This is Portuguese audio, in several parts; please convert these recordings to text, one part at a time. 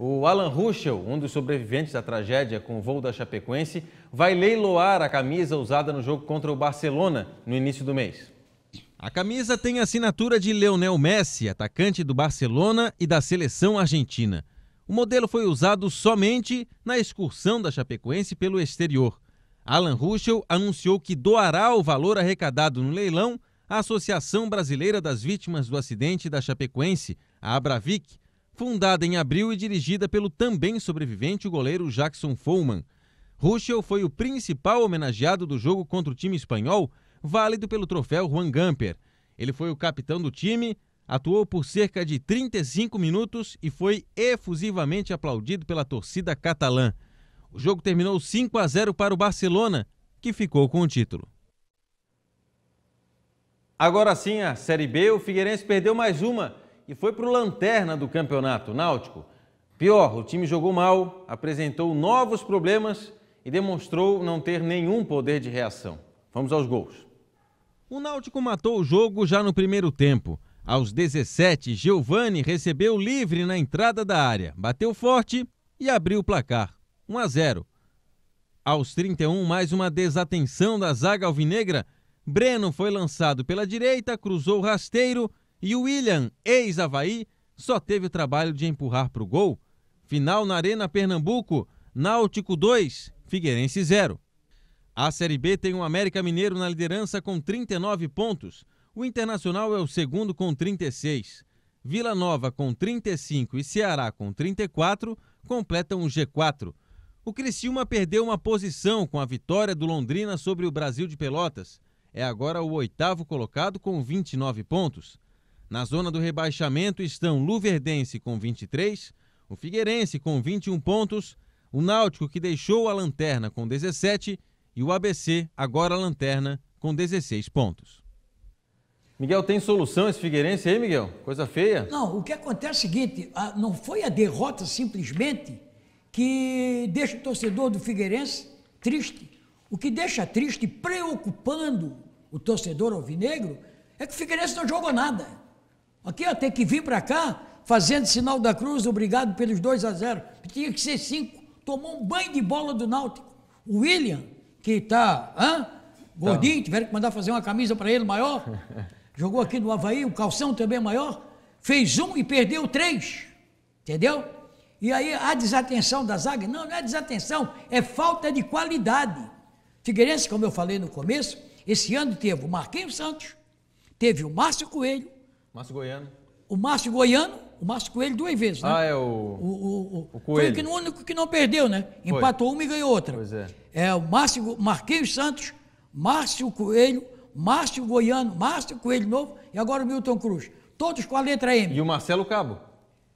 O Alan Ruschel, um dos sobreviventes da tragédia com o voo da Chapecoense, vai leiloar a camisa usada no jogo contra o Barcelona no início do mês. A camisa tem a assinatura de Leonel Messi, atacante do Barcelona e da seleção argentina. O modelo foi usado somente na excursão da Chapecoense pelo exterior. Alan Ruschel anunciou que doará o valor arrecadado no leilão à Associação Brasileira das Vítimas do Acidente da Chapecoense, a Abravic, fundada em abril e dirigida pelo também sobrevivente o goleiro Jackson Fulman, Ruschel foi o principal homenageado do jogo contra o time espanhol, válido pelo troféu Juan Gamper. Ele foi o capitão do time, atuou por cerca de 35 minutos e foi efusivamente aplaudido pela torcida catalã. O jogo terminou 5 a 0 para o Barcelona, que ficou com o título. Agora sim, a Série B, o Figueirense perdeu mais uma e foi para o lanterna do campeonato náutico. Pior, o time jogou mal, apresentou novos problemas e demonstrou não ter nenhum poder de reação. Vamos aos gols. O Náutico matou o jogo já no primeiro tempo. Aos 17, Giovani recebeu livre na entrada da área, bateu forte e abriu o placar. 1 a 0. Aos 31, mais uma desatenção da zaga alvinegra. Breno foi lançado pela direita, cruzou rasteiro e o William, ex-Havaí, só teve o trabalho de empurrar para o gol. Final na Arena Pernambuco, Náutico 2, Figueirense 0. A Série B tem o América Mineiro na liderança com 39 pontos. O Internacional é o segundo com 36. Vila Nova com 35 e Ceará com 34 completam o G4. O Criciúma perdeu uma posição com a vitória do Londrina sobre o Brasil de Pelotas. É agora o oitavo colocado com 29 pontos. Na zona do rebaixamento estão Luverdense com 23, o Figueirense com 21 pontos, o Náutico que deixou a lanterna com 17 e o ABC agora a lanterna com 16 pontos. Miguel, tem solução esse Figueirense aí, Miguel? Coisa feia? Não, o que acontece é o seguinte, não foi a derrota simplesmente que deixa o torcedor do Figueirense triste. O que deixa triste, preocupando o torcedor alvinegro, é que o Figueirense não jogou nada. Aqui eu tenho que vir para cá fazendo sinal da cruz, obrigado pelos 2 a 0. Tinha que ser 5. Tomou um banho de bola do Náutico. O William, que está tá. gordinho, tiveram que mandar fazer uma camisa para ele maior. Jogou aqui no Havaí, o calção também é maior. Fez um e perdeu três. Entendeu? E aí a desatenção da zaga, não, não é desatenção, é falta de qualidade. Figueirense, como eu falei no começo, esse ano teve o Marquinhos Santos, teve o Márcio Coelho, Márcio Goiano. O Márcio Goiano, o Márcio Coelho duas vezes, né? Ah, é o. O, o, o Coelho. Foi o, que, o único que não perdeu, né? Empatou foi. uma e ganhou outra. Pois é. É o Márcio, Marquinhos Santos, Márcio Coelho, Márcio Goiano, Márcio Coelho novo e agora o Milton Cruz. Todos com a letra M. E o Marcelo Cabo.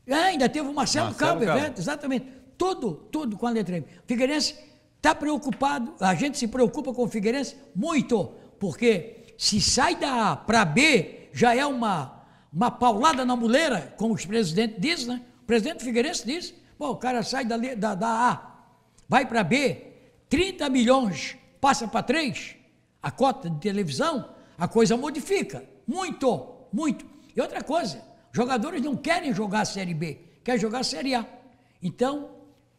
É, ainda teve o Marcelo, Marcelo Cabo, é Cabo. exatamente. Todo, todo com a letra M. Figueirense está preocupado, a gente se preocupa com o Figueirense muito, porque se sai da A para B, já é uma uma paulada na muleira, como os presidentes dizem, né? O presidente Figueirense diz, pô, o cara sai da, da, da A, vai para B, 30 milhões, passa para 3, a cota de televisão, a coisa modifica. Muito, muito. E outra coisa, jogadores não querem jogar a Série B, querem jogar a Série A. Então,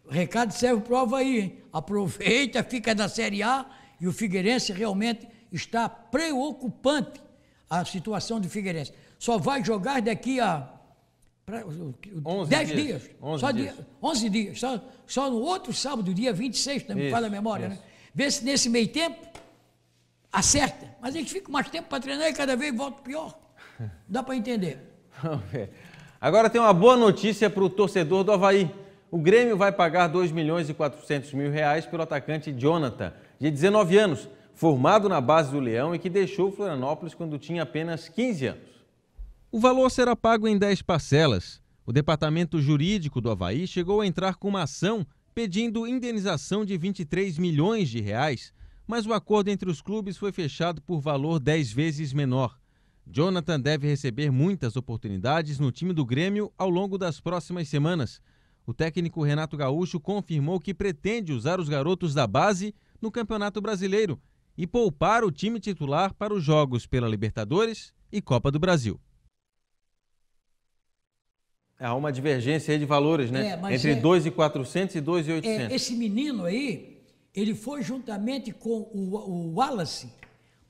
o recado serve prova aí, hein? Aproveita, fica na Série A e o Figueirense realmente está preocupante a situação do Figueirense só vai jogar daqui a pra, 11 10 dias. dias 11 só dias. Dia, 11 dias. Só, só no outro sábado, dia 26, não me fala a memória, isso. né? Vê se nesse meio tempo acerta. Mas a gente fica mais tempo para treinar e cada vez volta pior. dá para entender. Agora tem uma boa notícia para o torcedor do Havaí. O Grêmio vai pagar 2 milhões e 400 mil reais pelo atacante Jonathan, de 19 anos, formado na base do Leão e que deixou Florianópolis quando tinha apenas 15 anos. O valor será pago em 10 parcelas. O Departamento Jurídico do Havaí chegou a entrar com uma ação pedindo indenização de 23 milhões de reais, mas o acordo entre os clubes foi fechado por valor 10 vezes menor. Jonathan deve receber muitas oportunidades no time do Grêmio ao longo das próximas semanas. O técnico Renato Gaúcho confirmou que pretende usar os garotos da base no Campeonato Brasileiro e poupar o time titular para os jogos pela Libertadores e Copa do Brasil. Há uma divergência de valores, né? É, Entre é, 2,400 e 2,800. É, esse menino aí, ele foi juntamente com o, o Wallace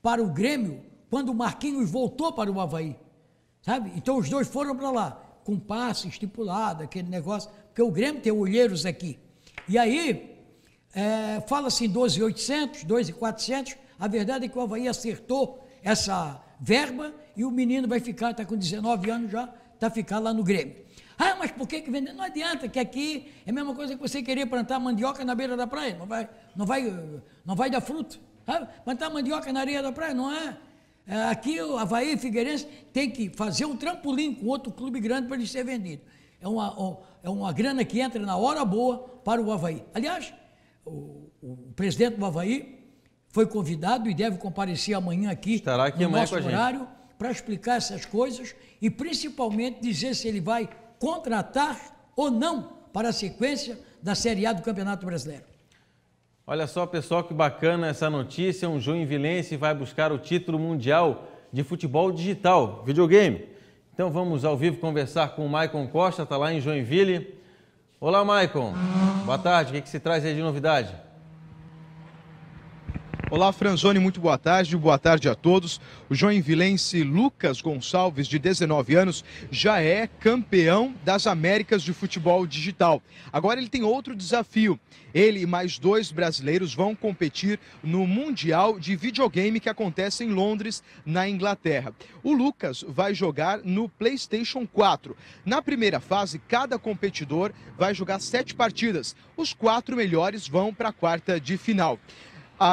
para o Grêmio quando o Marquinhos voltou para o Havaí, sabe? Então os dois foram para lá, com passe estipulado, aquele negócio, porque o Grêmio tem olheiros aqui. E aí, é, fala assim, 12,800, 2,400. a verdade é que o Havaí acertou essa verba e o menino vai ficar, está com 19 anos já, está ficar lá no Grêmio. Ah, mas por que, que vender? Não adianta, que aqui é a mesma coisa que você querer plantar mandioca na beira da praia, não vai, não vai, não vai dar fruto. Sabe? Plantar mandioca na areia da praia, não é? é aqui o Havaí e Figueirense tem que fazer um trampolim com outro clube grande para ele ser vendido. É uma, é uma grana que entra na hora boa para o Havaí. Aliás, o, o presidente do Havaí foi convidado e deve comparecer amanhã aqui, Estará aqui no amanhã nosso horário para explicar essas coisas e principalmente dizer se ele vai contratar ou não para a sequência da Série A do Campeonato Brasileiro. Olha só, pessoal, que bacana essa notícia. Um Joinvilleense vai buscar o título mundial de futebol digital, videogame. Então vamos ao vivo conversar com o Maicon Costa, está lá em Joinville. Olá, Maicon. Boa tarde. O que, que se traz aí de novidade? Olá, Franzoni, muito boa tarde, boa tarde a todos. O joinvilleense Lucas Gonçalves, de 19 anos, já é campeão das Américas de futebol digital. Agora ele tem outro desafio. Ele e mais dois brasileiros vão competir no Mundial de Videogame que acontece em Londres, na Inglaterra. O Lucas vai jogar no PlayStation 4. Na primeira fase, cada competidor vai jogar sete partidas. Os quatro melhores vão para a quarta de final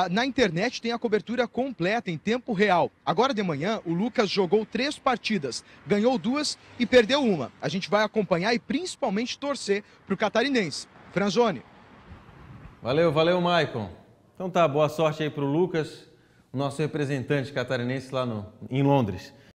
na internet tem a cobertura completa em tempo real. Agora de manhã, o Lucas jogou três partidas, ganhou duas e perdeu uma. A gente vai acompanhar e principalmente torcer para o catarinense. Franzoni. Valeu, valeu, Maicon. Então tá, boa sorte aí para o Lucas, nosso representante catarinense lá no, em Londres.